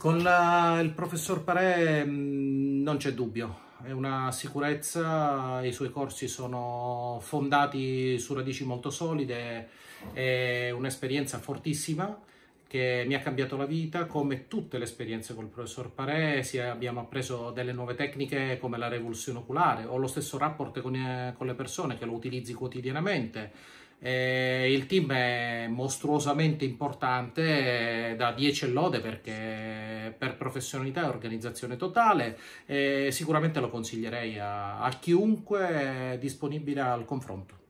Con la, il professor Paré mh, mm, non c'è dubbio, è una sicurezza, i suoi corsi sono fondati su radici molto solide, è un'esperienza fortissima che mi ha cambiato la vita, come tutte le esperienze col professor Paré, abbiamo appreso delle nuove tecniche come la rivoluzione oculare o lo stesso rapporto con, eh, con le persone che lo utilizzi quotidianamente, eh, il team è mostruosamente importante, eh, da 10 lode perché per professionalità e organizzazione totale. Eh, sicuramente lo consiglierei a, a chiunque è eh, disponibile al confronto.